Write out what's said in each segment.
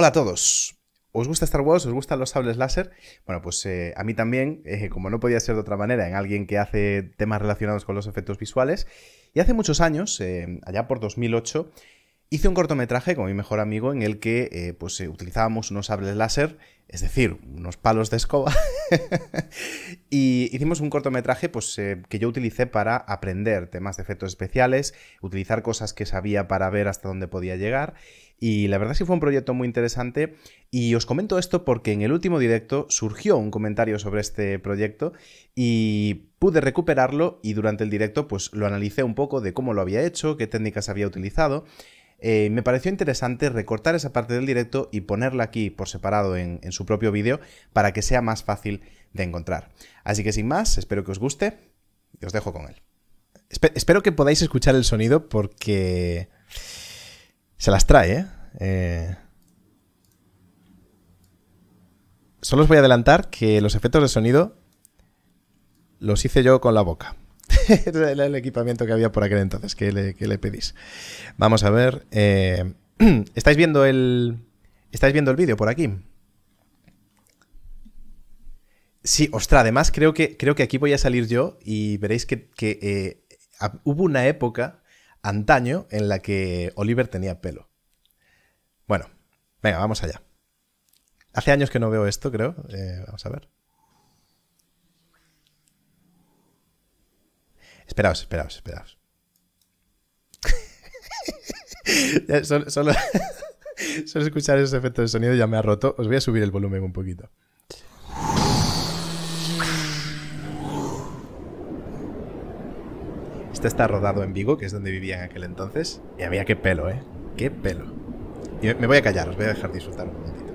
Hola a todos. ¿Os gusta Star Wars? ¿Os gustan los sables láser? Bueno, pues eh, a mí también, eh, como no podía ser de otra manera, en alguien que hace temas relacionados con los efectos visuales. Y hace muchos años, eh, allá por 2008, hice un cortometraje con mi mejor amigo en el que pues, utilizábamos unos sables láser, es decir, unos palos de escoba. y hicimos un cortometraje pues, que yo utilicé para aprender temas de efectos especiales, utilizar cosas que sabía para ver hasta dónde podía llegar y la verdad que fue un proyecto muy interesante. Y os comento esto porque en el último directo surgió un comentario sobre este proyecto y pude recuperarlo y durante el directo pues lo analicé un poco de cómo lo había hecho, qué técnicas había utilizado. Eh, me pareció interesante recortar esa parte del directo y ponerla aquí por separado en, su propio vídeo para que sea más fácil de encontrar. Así que sin más, espero que os guste y os dejo con él. espero que podáis escuchar el sonido porque... Se las trae, ¿eh? ¿eh? solo os voy a adelantar que los efectos de sonido los hice yo con la boca. Era el equipamiento que había por aquel entonces, que le, pedís. Vamos a ver. Eh, ¿Estáis viendo el. ¿Estáis viendo el vídeo por aquí? Sí, ostra, además creo que, creo que aquí voy a salir yo y veréis que, eh, hubo una época antaño en la que Oliver tenía pelo. Bueno, venga, vamos allá. Hace años que no veo esto, creo. Eh, vamos a ver. Esperaos, esperaos, esperaos. solo, solo escuchar esos efectos de sonido ya me ha roto. Os voy a subir el volumen un poquito. Este está rodado en Vigo, que es donde vivía en aquel entonces. Y había qué pelo, ¿eh? Qué pelo. me voy a callar, os voy a dejar disfrutar un momentito.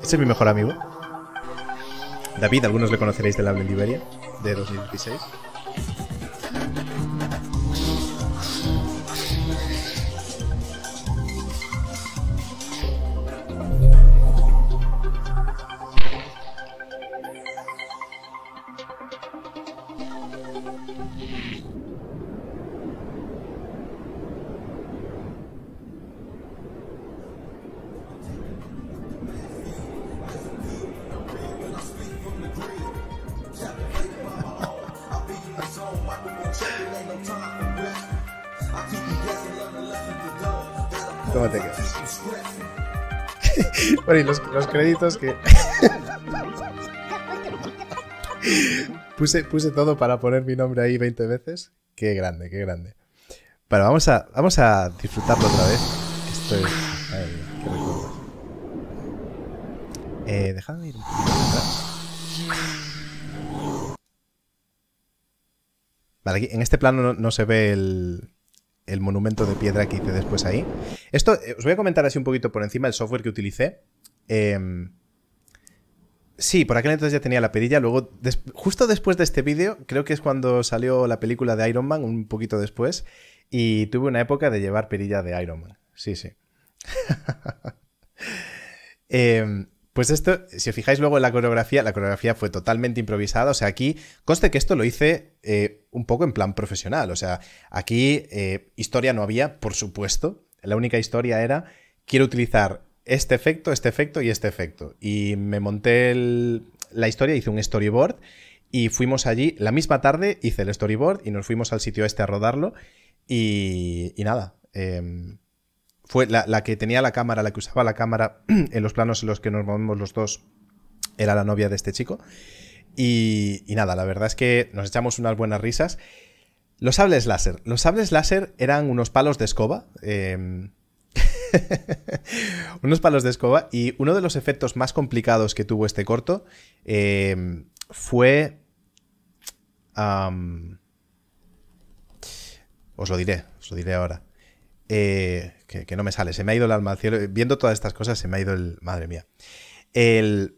Este es mi mejor amigo. David, algunos le conoceréis de la Liberia de 2016. ¿Cómo te quedas? bueno, y los, créditos que... puse, puse todo para poner mi nombre ahí 20 veces. Qué grande, qué grande. Bueno, vamos a, vamos a disfrutarlo otra vez. Esto es... Eh, dejadme ir un poquito atrás. Vale, aquí, en este plano no se ve el, el monumento de piedra que hice después ahí. Esto, eh, os voy a comentar así un poquito por encima el software que utilicé. Em, sí, por aquel entonces ya tenía la perilla. Luego, justo después de este vídeo, creo que es cuando salió la película de Iron Man, un poquito después. Y tuve una época de llevar perilla de Iron Man. Sí, sí. eh, pues esto, si os fijáis luego en la coreografía, la coreografía fue totalmente improvisada. O sea, aquí conste que esto lo hice eh, un poco en plan profesional. O sea, aquí eh, historia no había, por supuesto. La única historia era, quiero utilizar este efecto, este efecto y este efecto. Y me monté la historia, hice un storyboard y fuimos allí. La misma tarde hice el storyboard y nos fuimos al sitio este a rodarlo. Y, y nada. Em, fue la, que tenía la cámara, la que usaba la cámara en los planos en los que nos movemos los dos, era la novia de este chico. Y, nada, la verdad es que nos echamos unas buenas risas. Los sables láser. Los sables láser eran unos palos de escoba. Em, unos palos de escoba. Y uno de los efectos más complicados que tuvo este corto em, fue. os lo diré, os lo diré ahora. Eh, que, no me sale, se me ha ido el alma al cielo. Viendo todas estas cosas, se me ha ido el. Madre mía. El,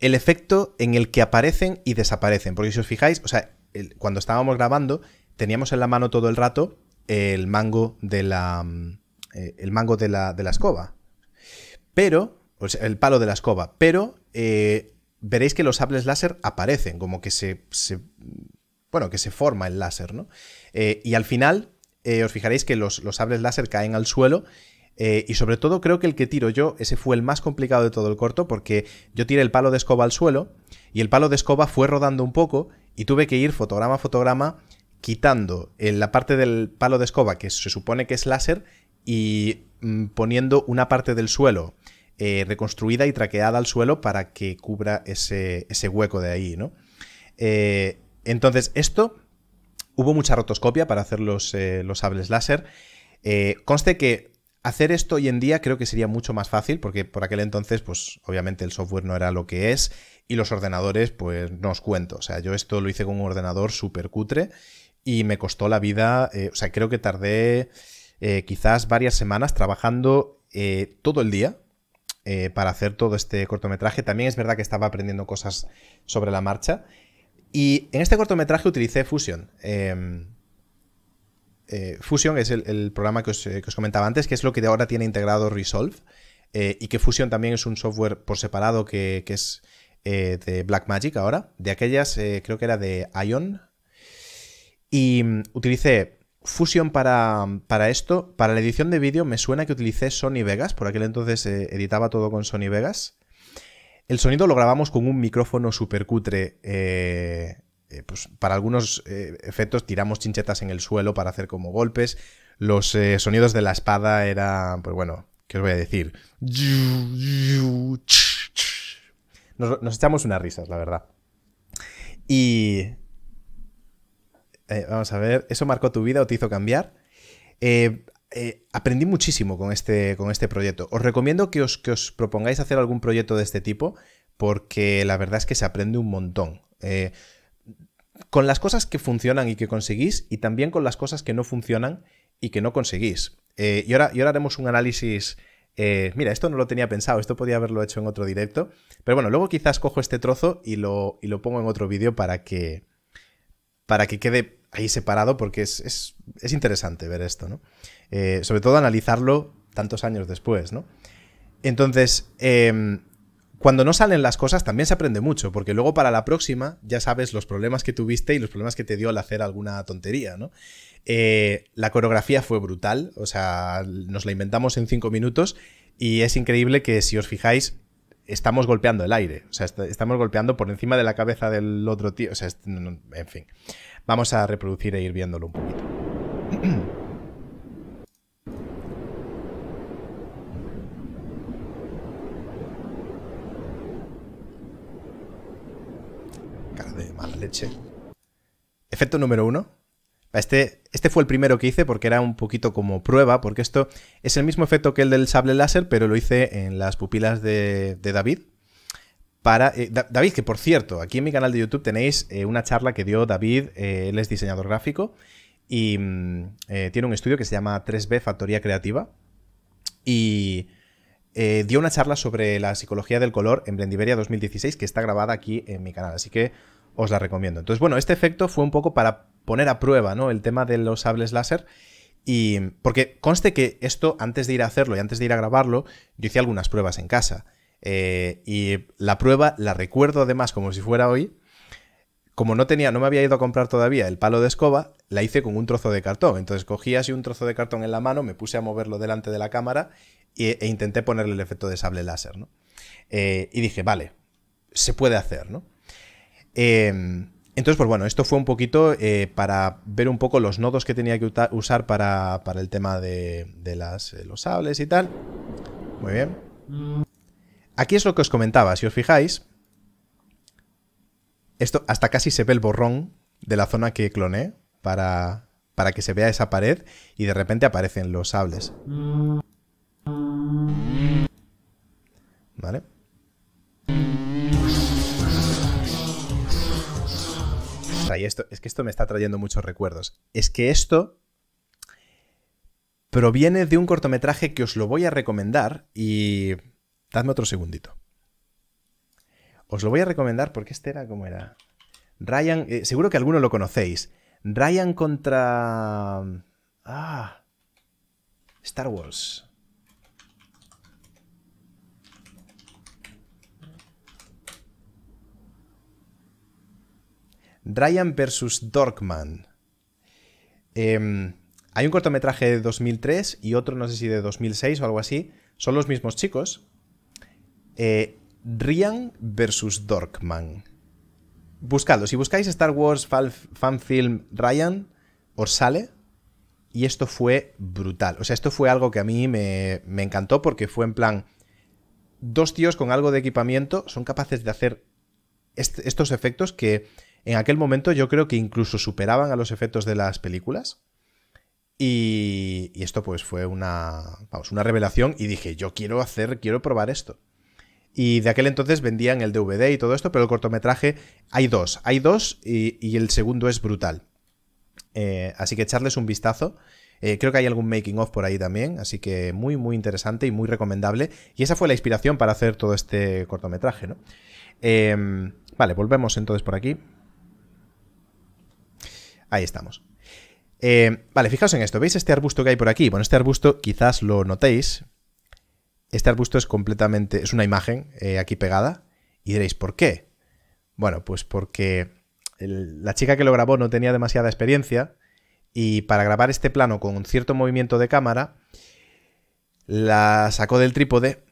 efecto en el que aparecen y desaparecen. Porque si os fijáis, o sea, cuando estábamos grabando, teníamos en la mano todo el rato el mango de la. Mm, eh, el mango de la, escoba. Pero. el palo de la escoba. Pero. Eh, veréis que los sables láser aparecen, como que se, bueno, que se forma el láser, ¿no? y al final eh, os fijaréis que los, los sables láser caen al suelo eh, y sobre todo creo que el que tiro yo, ese fue el más complicado de todo el corto, porque yo tiré el palo de escoba al suelo y el palo de escoba fue rodando un poco y tuve que ir fotograma a fotograma quitando en la parte del palo de escoba que se supone que es láser y mm, poniendo una parte del suelo eh, reconstruida y traqueada al suelo para que cubra ese, hueco de ahí, ¿no? entonces esto Hubo mucha rotoscopia para hacer los, eh, sables láser. Eh, conste que hacer esto hoy en día creo que sería mucho más fácil, porque por aquel entonces, pues obviamente el software no era lo que es y los ordenadores, pues no os cuento. O sea, yo esto lo hice con un ordenador súper cutre y me costó la vida. Eh, o sea, creo que tardé quizás varias semanas trabajando todo el día para hacer todo este cortometraje. También es verdad que estaba aprendiendo cosas sobre la marcha. Y en este cortometraje utilicé Fusion. Em, eh, Fusion es el, programa eh, que os, comentaba antes, que es lo que de ahora tiene integrado Resolve. Eh, y que Fusion también es un software por separado que, es de Blackmagic ahora. De aquellas, creo que era de Ion. Y mm, utilicé Fusion para, para, esto. Para la edición de vídeo me suena que utilicé Sony Vegas. Por aquel entonces editaba todo con Sony Vegas. El sonido lo grabamos con un micrófono supercutre. cutre. Eh, eh, pues, para algunos eh, efectos tiramos chinchetas en el suelo para hacer como golpes. Los sonidos de la espada eran, pues bueno, ¿qué os voy a decir? Nos, echamos unas risas, la verdad. Y... vamos a ver, ¿eso marcó tu vida o te hizo cambiar? Eh, eh, aprendí muchísimo con este, con este proyecto. Os recomiendo que os, os propongáis hacer algún proyecto de este tipo porque la verdad es que se aprende un montón. Eh, con las cosas que funcionan y que conseguís y también con las cosas que no funcionan y que no conseguís. Eh, y, ahora, y ahora haremos un análisis... mira, esto no lo tenía pensado, esto podía haberlo hecho en otro directo. Pero bueno, luego quizás cojo este trozo y lo, pongo en otro vídeo para que, para que quede ahí separado porque es, es interesante ver esto, ¿no? Eh, sobre todo analizarlo tantos años después, ¿no? Entonces, em, cuando no salen las cosas también se aprende mucho, porque luego para la próxima ya sabes los problemas que tuviste y los problemas que te dio al hacer alguna tontería, ¿no? Eh, la coreografía fue brutal, o sea, nos la inventamos en cinco minutos y es increíble que si os fijáis, estamos golpeando el aire, o sea, estamos golpeando por encima de la cabeza del otro tío, o sea, en fin, vamos a reproducir e ir viéndolo un poquito. Efecto número uno. Este, este fue el primero que hice porque era un poquito como prueba, porque esto es el mismo efecto que el del sable láser, pero lo hice en las pupilas de, David, para, eh, David, que por cierto, aquí en mi canal de YouTube tenéis eh, una charla que dio David, eh, él es diseñador gráfico y mm, tiene un estudio que se llama 3B Factoría Creativa y dio una charla sobre la psicología del color en Blendiberia 2016 que está grabada aquí en mi canal, así que os la recomiendo. Entonces, bueno, este efecto fue un poco para poner a prueba ¿no? el tema de los sables láser. Y porque conste que esto, antes de ir a hacerlo y antes de ir a grabarlo, yo hice algunas pruebas en casa. Eh, y la prueba la recuerdo además como si fuera hoy. Como no tenía, no me había ido a comprar todavía el palo de escoba, la hice con un trozo de cartón. Entonces cogí así un trozo de cartón en la mano, me puse a moverlo delante de la cámara e, e, intenté ponerle el efecto de sable láser, ¿no? Eh, y dije, vale, se puede hacer, ¿no? Em, entonces, pues bueno, esto fue un poquito eh, para ver un poco los nodos que tenía que usar para, el tema de, las, eh, los sables y tal. Muy bien. Aquí es lo que os comentaba, si os fijáis. Esto hasta casi se ve el borrón de la zona que cloné para, para que se vea esa pared y de repente aparecen los sables. ¿Vale? esto, es que esto me está trayendo muchos recuerdos, es que esto proviene de un cortometraje que os lo voy a recomendar y... Dadme otro segundito. Os lo voy a recomendar porque este era como era. Ryan, eh, seguro que alguno lo conocéis. Ryan contra... Ah. Star Wars. Ryan vs. Dorkman. Em, hay un cortometraje de 2003 y otro, no sé si de 2006 o algo así. Son los mismos chicos. Eh, Ryan vs. Dorkman. Buscadlo. Si buscáis Star Wars Fan Film Ryan, os sale. Y esto fue brutal. O sea, esto fue algo que a mí me, encantó porque fue en plan... Dos tíos con algo de equipamiento son capaces de hacer estos efectos que en aquel momento yo creo que incluso superaban a los efectos de las películas. Y, esto pues fue una, vamos, una revelación y dije, yo quiero hacer, quiero probar esto. Y de aquel entonces vendían el DVD y todo esto, pero el cortometraje hay dos, hay dos y, el segundo es brutal. Eh, así que echarles un vistazo. Eh, creo que hay algún making of por ahí también, así que muy, muy interesante y muy recomendable. Y esa fue la inspiración para hacer todo este cortometraje, ¿no? Em, vale, volvemos entonces por aquí. Ahí estamos. Eh, vale, fijaos en esto. ¿Veis este arbusto que hay por aquí? Bueno, este arbusto quizás lo notéis. Este arbusto es completamente... es una imagen eh, aquí pegada. Y diréis, ¿por qué? Bueno, pues porque la chica que lo grabó no tenía demasiada experiencia y para grabar este plano con un cierto movimiento de cámara, la sacó del trípode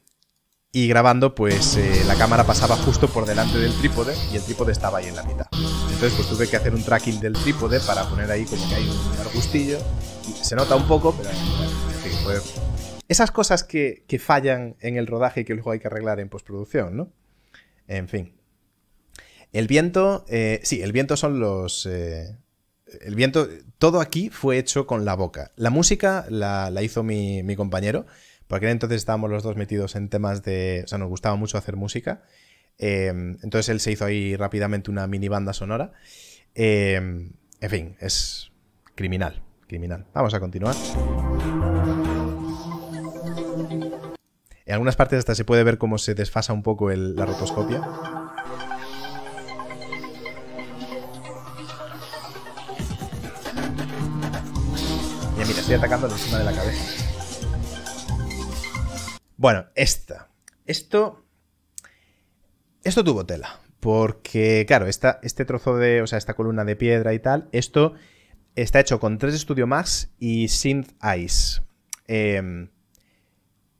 y grabando pues eh, la cámara pasaba justo por delante del trípode y el trípode estaba ahí en la mitad. Entonces pues tuve que hacer un tracking del trípode para poner ahí como que hay un arbustillo. Y se nota un poco, pero Esas cosas que, que fallan en el rodaje y que luego hay que arreglar en postproducción, ¿no? En fin. El viento, eh, sí, el viento son los... Eh, el viento, todo aquí fue hecho con la boca. La música la, hizo mi, compañero. Porque entonces estábamos los dos metidos en temas de... O sea, nos gustaba mucho hacer música. Em, entonces él se hizo ahí rápidamente una mini banda sonora. Em, en fin, es criminal, criminal. Vamos a continuar. En algunas partes hasta se puede ver cómo se desfasa un poco la rotoscopia. Mira, mira, estoy atacando encima de la cabeza. Bueno, esta. Esto esto tuvo tela, porque claro, esta, este trozo de, o sea, esta columna de piedra y tal, esto está hecho con 3 Studio Max y Synth Ice. Em,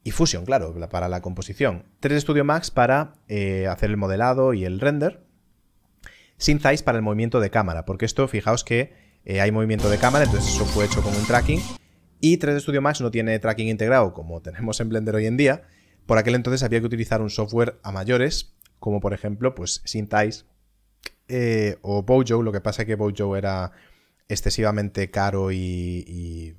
y Fusion, claro, para la composición. 3 Studio Max para eh, hacer el modelado y el render. synth Ice para el movimiento de cámara, porque esto, fijaos que eh, hay movimiento de cámara, entonces eso fue hecho con un tracking. Y 3 Studio Max no tiene tracking integrado como tenemos en Blender hoy en día. Por aquel entonces había que utilizar un software a mayores como por ejemplo, pues Sintais eh, o Bojo. Lo que pasa es que Bojo era excesivamente caro y,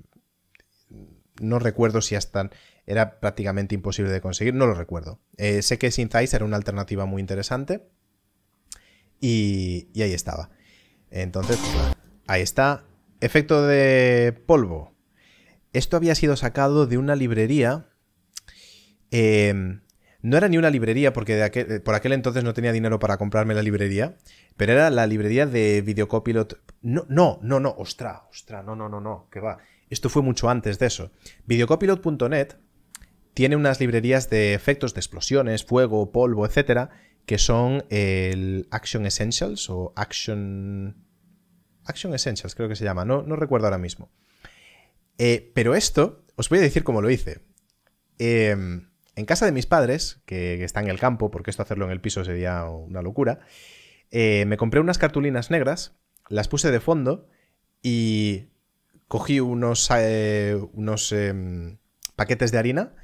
no recuerdo si hasta era prácticamente imposible de conseguir, no lo recuerdo. Eh, sé que Synthais era una alternativa muy interesante y, ahí estaba. Entonces, ahí está. Efecto de polvo. Esto había sido sacado de una librería eh, no era ni una librería, porque eh, por aquel entonces no tenía dinero para comprarme la librería, pero era la librería de Videocopilot. No, no, no, no, ostra, ostra, no, no, no, no, que va. Esto fue mucho antes de eso. Videocopilot.net tiene unas librerías de efectos de explosiones, fuego, polvo, etcétera, que son el Action Essentials o Action. Action Essentials, creo que se llama, no, no recuerdo ahora mismo. Eh, pero esto, os voy a decir cómo lo hice. Eh, en casa de mis padres, que están en el campo, porque esto hacerlo en el piso sería una locura, eh, me compré unas cartulinas negras, las puse de fondo y cogí unos, eh, unos em, paquetes de harina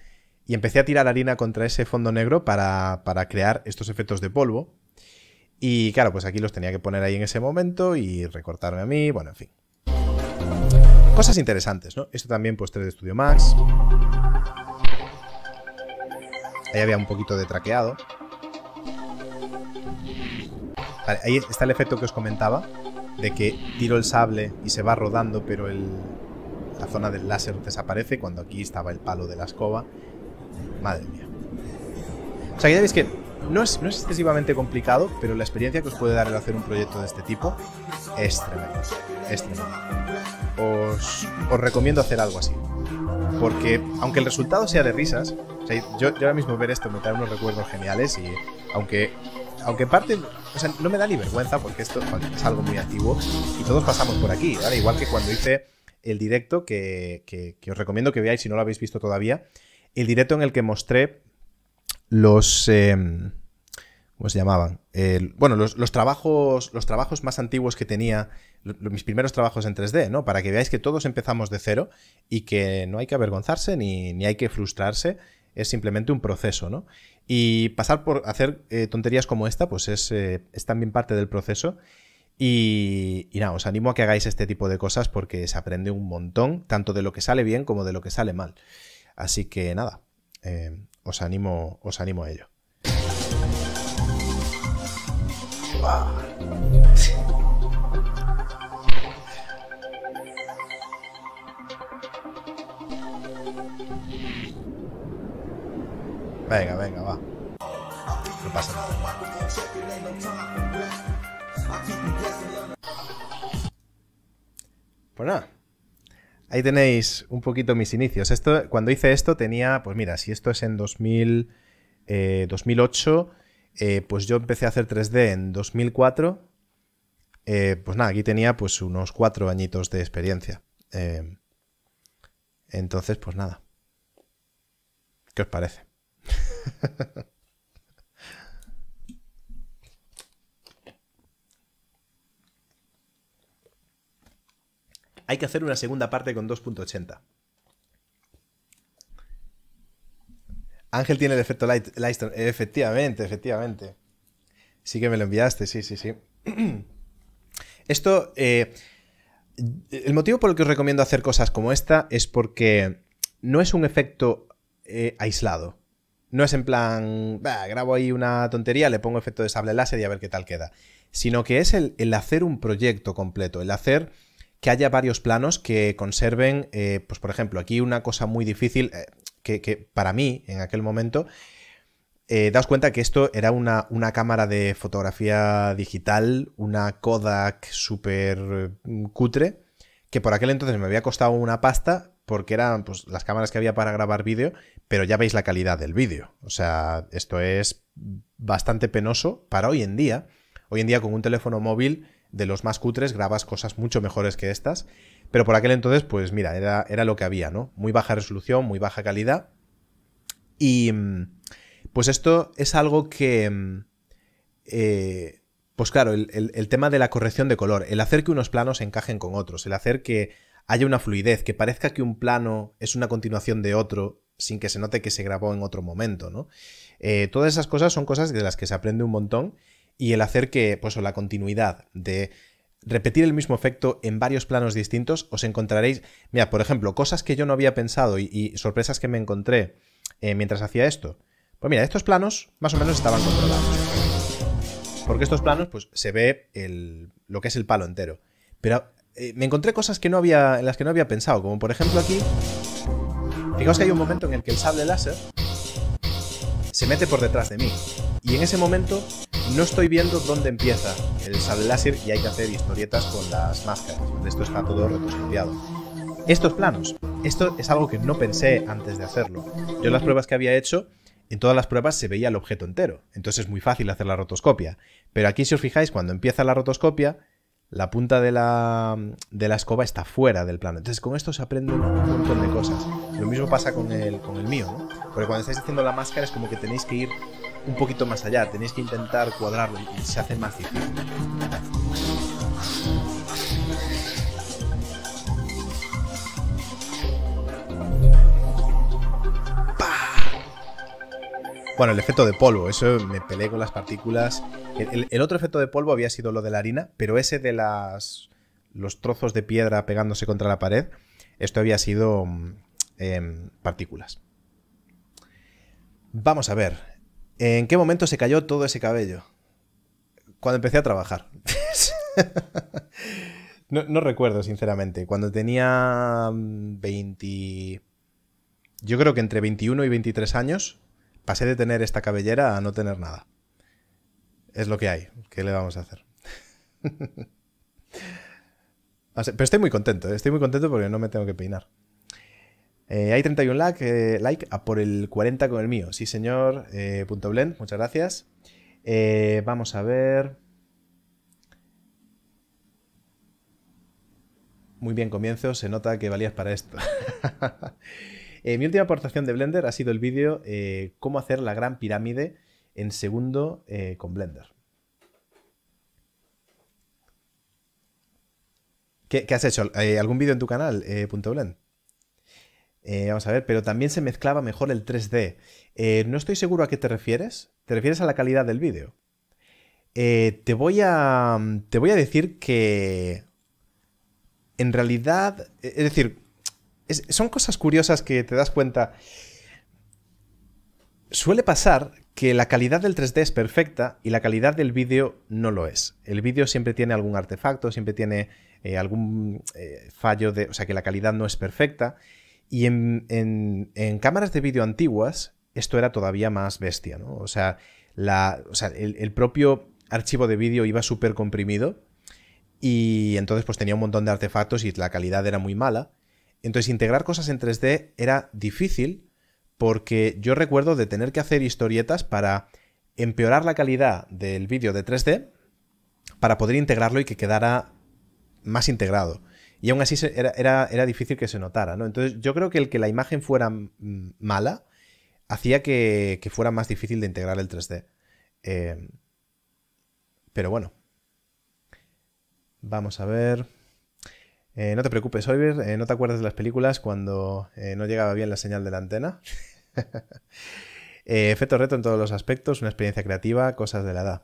y empecé a tirar harina contra ese fondo negro para, para, crear estos efectos de polvo. Y claro, pues aquí los tenía que poner ahí en ese momento y recortarme a mí, bueno, en fin. Cosas interesantes, ¿no? Esto también pues 3D Studio Max. Ahí había un poquito de traqueado. Vale, ahí está el efecto que os comentaba, de que tiro el sable y se va rodando, pero la zona del láser desaparece cuando aquí estaba el palo de la escoba. Madre mía. O sea, que ya veis que no es, excesivamente complicado, pero la experiencia que os puede dar el hacer un proyecto de este tipo es tremendo, Es os recomiendo hacer algo así. Porque aunque el resultado sea de risas, yo, ahora mismo ver esto me trae unos recuerdos geniales y aunque, aunque parte, o sea, no me da ni vergüenza porque esto es algo muy antiguo y todos pasamos por aquí, ¿vale? Igual que cuando hice el directo que, que, os recomiendo que veáis si no lo habéis visto todavía, el directo en el que mostré los... Em, ¿Cómo llamaban? bueno, los, trabajos, los trabajos más antiguos que tenía, mis primeros trabajos en 3D, ¿no? Para que veáis que todos empezamos de cero y que no hay que avergonzarse ni, hay que frustrarse, es simplemente un proceso, ¿no? Y pasar por hacer eh, tonterías como esta, pues eh, es, también parte del proceso. Y, y, nada, os animo a que hagáis este tipo de cosas porque se aprende un montón, tanto de lo que sale bien como de lo que sale mal. Así que nada, eh, os, animo, os animo a ello. Venga, venga, va. Pues nada. Ahí tenéis un poquito mis inicios. Esto, cuando hice esto tenía, pues mira, si esto es en 2000, eh, 2008, eh, pues yo empecé a hacer 3D en 2004. Eh, pues nada, aquí tenía pues unos cuatro añitos de experiencia. Eh, entonces, pues nada. ¿Qué os parece? Hay que hacer una segunda parte con 2.80. Ángel tiene el efecto light, Efectivamente, efectivamente. Sí que me lo enviaste, sí, sí, sí. Esto, eh, el motivo por el que os recomiendo hacer cosas como esta es porque no es un efecto eh, aislado. No es en plan, grabo ahí una tontería, le pongo efecto de sable láser y a ver qué tal queda. Sino que es el, hacer un proyecto completo, el hacer que haya varios planos que conserven, eh, pues por ejemplo, aquí una cosa muy difícil, que, para mí en aquel momento eh, daos cuenta que esto era una, una, cámara de fotografía digital, una Kodak súper mm, cutre, que por aquel entonces me había costado una pasta porque eran pues, las cámaras que había para grabar vídeo, pero ya veis la calidad del vídeo. O sea, esto es bastante penoso para hoy en día. Hoy en día con un teléfono móvil de los más cutres grabas cosas mucho mejores que estas, pero por aquel entonces, pues mira, era, lo que había, ¿no? Muy baja resolución, muy baja calidad. Y mm, pues esto es algo que... Mm, eh, pues claro, el, tema de la corrección de color, el hacer que unos planos encajen con otros, el hacer que haya una fluidez, que parezca que un plano es una continuación de otro sin que se note que se grabó en otro momento, ¿no? Eh, todas esas cosas son cosas de las que se aprende un montón y el hacer que pues, la continuidad de repetir el mismo efecto en varios planos distintos, os encontraréis, mira, por ejemplo, cosas que yo no había pensado y, sorpresas que me encontré eh, mientras hacía esto. Pues mira, estos planos más o menos estaban controlados. Porque estos planos, pues se ve el, lo que es el palo entero. Pero eh, me encontré cosas que no había, en las que no había pensado, como por ejemplo aquí... Fijaos que hay un momento en el que el sable láser se mete por detrás de mí. Y en ese momento no estoy viendo dónde empieza el sable láser y hay que hacer historietas con las máscaras. Esto está todo rotoscopiado. Estos planos, esto es algo que no pensé antes de hacerlo. Yo las pruebas que había hecho, en todas las pruebas se veía el objeto entero, entonces es muy fácil hacer la rotoscopia. Pero aquí si os fijáis, cuando empieza la rotoscopia, la punta de la, escoba está fuera del plano. Entonces con esto se aprende un montón de cosas. Lo mismo pasa con el, con el mío, ¿no? Porque cuando estáis haciendo la máscara es como que tenéis que ir un poquito más allá, tenéis que intentar cuadrarlo y se hace más difícil. Bueno, el efecto de polvo, eso me peleé con las partículas. El, otro efecto de polvo había sido lo de la harina, pero ese de las los trozos de piedra pegándose contra la pared, esto había sido mm, em, partículas. Vamos a ver, ¿En qué momento se cayó todo ese cabello? Cuando empecé a trabajar. no, recuerdo, sinceramente. Cuando tenía 20... Mm, yo creo que entre 21 y 23 años pasé de tener esta cabellera a no tener nada. Es lo que hay. ¿Qué le vamos a hacer? Pero estoy muy contento. ¿eh? Estoy muy contento porque no me tengo que peinar. Eh, hay 31 eh, like, like por el 40 con el mío. Sí, señor. Eh, punto blend, muchas gracias. vamos a ver. Muy bien, comienzo. Se nota que valías para esto. mi última aportación de Blender ha sido el vídeo Cómo hacer la gran pirámide en segundo con Blender. ¿Qué, qué has hecho? ¿Algún vídeo en tu canal, punto blend? Eh, vamos a ver, pero también se mezclaba mejor el 3D. Eh, no estoy seguro a qué te refieres. ¿Te refieres a la calidad del vídeo? Eh, te, voy a, mm, te voy a decir que... En realidad, e, es decir, son cosas curiosas que te das cuenta. Suele pasar que la calidad del 3D es perfecta y la calidad del vídeo no lo es. El vídeo siempre tiene algún artefacto, siempre tiene algún fallo de... O sea, que la calidad no es perfecta. Y en, cámaras de vídeo antiguas, esto era todavía más bestia, ¿no? O sea, la, o sea el, el propio archivo de vídeo iba súper comprimido y entonces pues tenía un montón de artefactos y la calidad era muy mala. Entonces integrar cosas en 3D era difícil porque yo recuerdo de tener que hacer historietas para empeorar la calidad del vídeo de 3D para poder integrarlo y que quedara más integrado. Y aún así era, difícil que se notara, ¿no? Entonces yo creo que el que la imagen fuera mala hacía que, fuera más difícil de integrar el 3D. Eh, pero bueno. Vamos a ver. Eh, no te preocupes, Oliver, eh, no te acuerdas de las películas cuando no llegaba bien la señal de la antena. efecto reto en todos los aspectos, una experiencia creativa, cosas de la edad.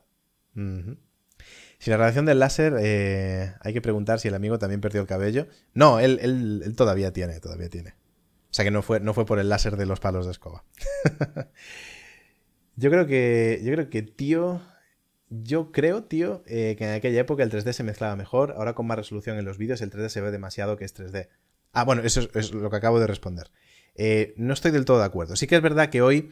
Si la relación del láser, eh, hay que preguntar si el amigo también perdió el cabello. No, él, todavía tiene, todavía tiene. O sea que no fue, no fue por el láser de los palos de escoba. yo creo que, yo creo que, tío, yo creo, tío, eh, que en aquella época el 3D se mezclaba mejor. Ahora con más resolución en los vídeos el 3D se ve demasiado que es 3D. Ah, bueno, eso es, lo que acabo de responder. Eh, no estoy del todo de acuerdo. Sí que es verdad que hoy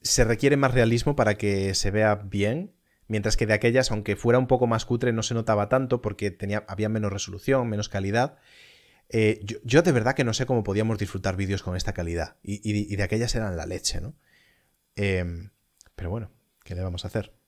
se requiere más realismo para que se vea bien mientras que de aquellas, aunque fuera un poco más cutre, no se notaba tanto porque tenía, había menos resolución, menos calidad. Eh, yo, de verdad que no sé cómo podíamos disfrutar vídeos con esta calidad. Y, de aquellas eran la leche, ¿no? Em, pero bueno, ¿qué le vamos a hacer?